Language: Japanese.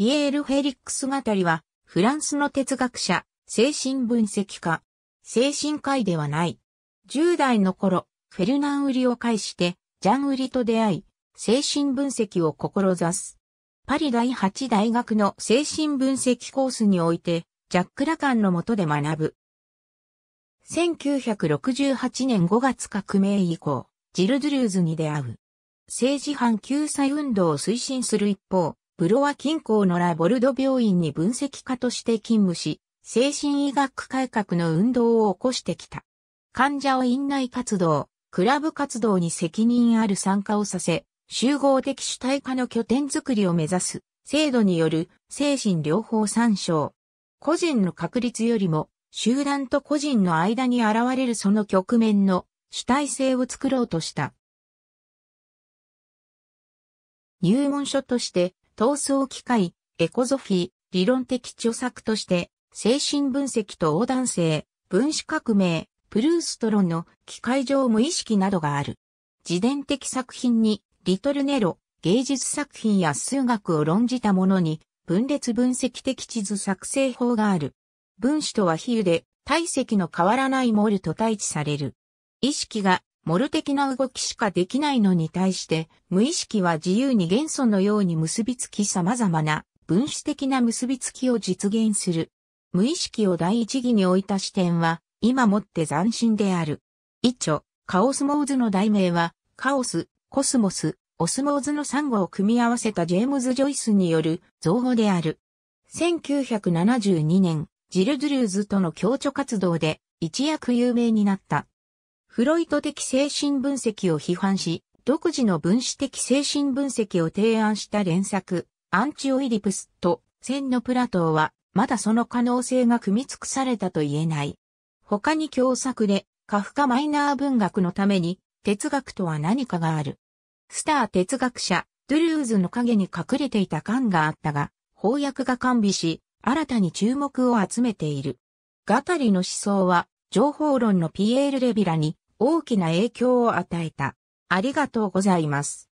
ピエール・フェリックス語りは、フランスの哲学者、精神分析家、精神科医ではない。10代の頃、フェルナン・ウリを介して、ジャン・ウリと出会い、精神分析を志す。パリ第8大学の精神分析コースにおいて、ジャック・ラカンの下で学ぶ。1968年5月革命以降、ジル・ドゥルーズに出会う。政治犯救済運動を推進する一方、ブロワ近郊のラボルド病院に分析家として勤務し、精神医学改革の運動を起こしてきた。患者を院内活動、クラブ活動に責任ある参加をさせ、集合的主体化の拠点づくりを目指す、制度による精神療法参照。個人の確率よりも、集団と個人の間に現れるその局面の主体性を作ろうとした。入門書として闘争機械、エコゾフィ、理論的著作として、精神分析と横断性、分子革命、プルーストロンの機械上無意識などがある。自伝的作品に、リトルネロ、芸術作品や数学を論じたものに、分裂分析的地図作成法がある。分子とは比喩で、体積の変わらないモールと対置される。意識がモル的な動きしかできないのに対して、無意識は自由に元素のように結びつき様々な分子的な結びつきを実現する。無意識を第一義に置いた視点は、今もって斬新である。一著、カオスモーズの題名は、カオス、コスモス、オスモーズの産語を組み合わせたジェームズ・ジョイスによる造語である。1972年、ジル・ドゥルーズとの共著活動で一躍有名になった。フロイト的精神分析を批判し、独自の分子的精神分析を提案した連作、アンチオイリプスと、千のプラトーは、まだその可能性が組み尽くされたと言えない。他に共作で、カフカマイナー文学のために、哲学とは何かがある。スター哲学者、ドゥルーズの影に隠れていた感があったが、翻訳が完備し、新たに注目を集めている。ガタリの思想は、情報論のピエール・レビラに大きな影響を与えた。ありがとうございます。